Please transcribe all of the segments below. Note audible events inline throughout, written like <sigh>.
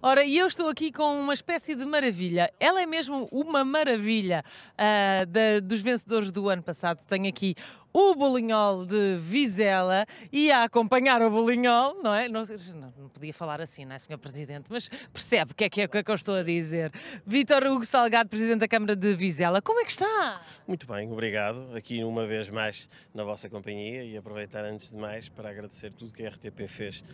Ora, e eu estou aqui com uma espécie de maravilha. Ela é mesmo uma maravilha uh, da, dos vencedores do ano passado. Tenho aqui o bolinhol de Vizela e a acompanhar o bolinhol, não é? Não, não podia falar assim, não é, Sr. Presidente? Mas percebe o que é, é que, é, que eu estou a dizer. Vítor Hugo Salgado, Presidente da Câmara de Vizela, como é que está? Muito bem, obrigado. Aqui uma vez mais na vossa companhia e aproveitar antes de mais para agradecer tudo que a RTP fez, uh,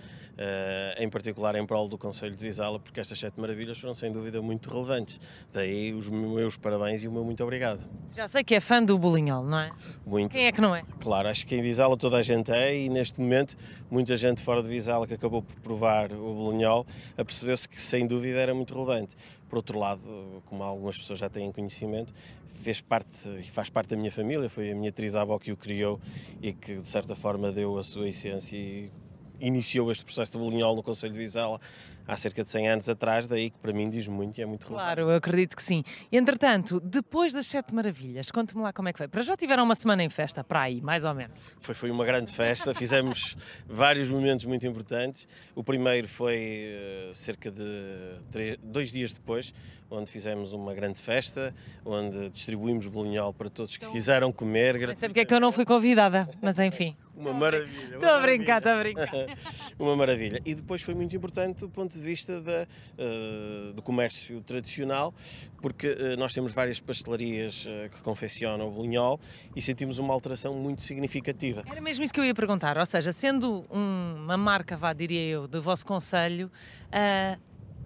em particular em prol do Conselho de Vizela, porque estas sete maravilhas foram sem dúvida muito relevantes. Daí os meus parabéns e o meu muito obrigado. Já sei que é fã do bolinhol, não é? Muito. Quem é que não é? não é? Claro, acho que em Vizela toda a gente é e neste momento muita gente fora de Vizela que acabou por provar o Bolonhol apercebeu-se que sem dúvida era muito relevante. Por outro lado, como algumas pessoas já têm conhecimento, fez parte e faz parte da minha família, foi a minha trisavó que o criou e que de certa forma deu a sua essência e iniciou este processo do bolinhol no Conselho de Vizela há cerca de 100 anos atrás, daí que para mim diz muito e é muito relevante. Claro, acredito que sim. Entretanto, depois das Sete Maravilhas, conte-me lá como é que foi. Para já tiveram uma semana em festa, para aí, mais ou menos. Foi, foi uma grande festa, fizemos <laughs> vários momentos muito importantes. O primeiro foi eh, cerca de três, dois dias depois, onde fizemos uma grande festa, onde distribuímos bolinhol para todos que quiseram comer. Não sei porque é que eu não fui convidada, mas enfim. Uma maravilha. Estou a brincar, estou a brincar. <laughs> uma maravilha. E depois foi muito importante do ponto de vista da, uh, do comércio tradicional, porque uh, nós temos várias pastelarias uh, que confeccionam o bolinhol e sentimos uma alteração muito significativa. Era mesmo isso que eu ia perguntar, ou seja, sendo um, uma marca, vá, diria eu, do vosso conselho,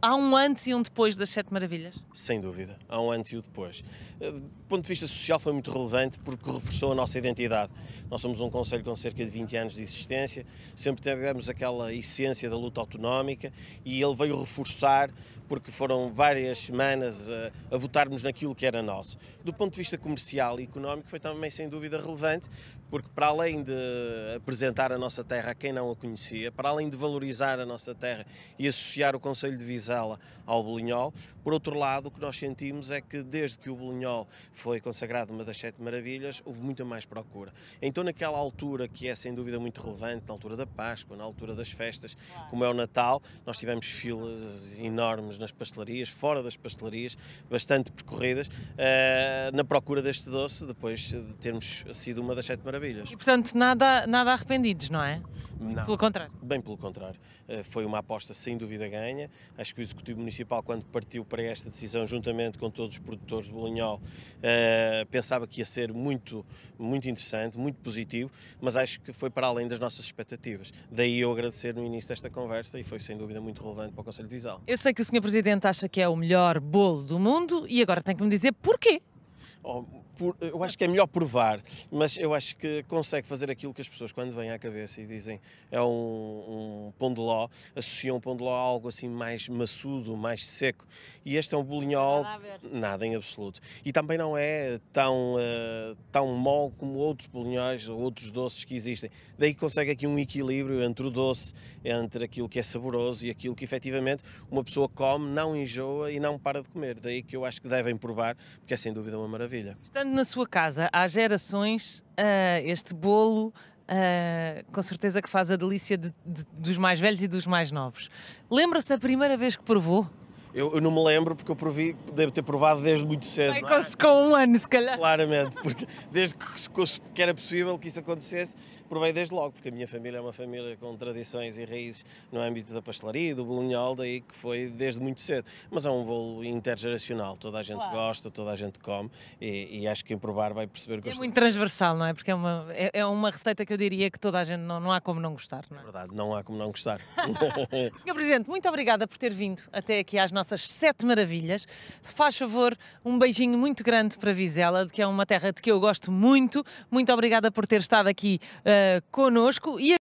Há um antes e um depois das Sete Maravilhas? Sem dúvida, há um antes e um depois. Eh, do ponto de vista social foi muito relevante porque reforçou a nossa identidade. Nós somos um conselho com cerca de 20 anos de existência, sempre tivemos aquela essência da luta autonómica e ele veio reforçar porque foram várias semanas a, eh, a votarmos naquilo que era nosso. Do ponto de vista comercial e económico foi também sem dúvida relevante porque para além de apresentar a nossa terra a quem não a conhecia, para além de valorizar a nossa terra e associar o Conselho de Visão Vizela ao Bolinhol. Por outro lado, o que nós sentimos é que desde que o Bolinhol foi consagrado uma das Sete Maravilhas, houve muita mais procura. Então, naquela altura que é sem dúvida muito relevante, na altura da Páscoa, na altura das festas, como é o Natal, nós tivemos filas enormes nas pastelarias, fora das pastelarias, bastante percorridas, eh, na procura deste doce, depois de termos sido uma das Sete Maravilhas. E, portanto, nada, nada arrependidos, não é? Não. Pelo contrário. Bem pelo contrário. Eh, foi uma aposta sem dúvida ganha. Acho que que o Executivo Municipal, quando partiu para esta decisão, juntamente com todos os produtores de Bolinhol, eh, pensava que ia ser muito, muito interessante, muito positivo, mas acho que foi para além das nossas expectativas. Daí eu agradecer no início desta conversa e foi sem dúvida muito relevante para o Conselho de Visão. Eu sei que o Sr. Presidente acha que é o melhor bolo do mundo e agora tem que me dizer porquê. Oh, por, eu acho que é melhor provar, mas eu acho que consegue fazer aquilo que as pessoas, quando vêm à cabeça e dizem é um, um pão de ló, associam pão de ló a algo assim mais maçudo, mais seco. E este é um bolinhol, nada, nada em absoluto. E também não é tão, uh, tão mole como outros bolinhóis ou outros doces que existem. Daí consegue aqui um equilíbrio entre o doce, entre aquilo que é saboroso e aquilo que efetivamente uma pessoa come, não enjoa e não para de comer. Daí que eu acho que devem provar, porque é sem dúvida uma maravilha na sua casa há gerações, uh, este bolo Uh, com certeza que faz a delícia de, de, dos mais velhos e dos mais novos. Lembra-se da primeira vez que provou? Eu, eu, não me lembro porque eu provi, devo ter provado desde muito cedo. É? Com um ano, se calhar. Claramente, porque desde que, que era possível que isso acontecesse, provei desde logo, porque a minha família é uma família com tradições e raízes no âmbito da pastelaria e do bolonhol, daí que foi desde muito cedo. Mas é um voo intergeracional, toda a gente claro. gosta, toda a gente come e, e, acho que em provar vai perceber que É muito transversal, não é? Porque é uma, é, é, uma receita que eu diria que toda a gente não, não há como não gostar, não é? é verdade, não há como não gostar. <laughs> Senhor Presidente, muito obrigada por ter vindo até aqui às nossas sete maravilhas. Se faz favor, um beijinho muito grande para Vizela, que é uma terra de que eu gosto muito. Muito obrigada por ter estado aqui uh, eh, conosco. E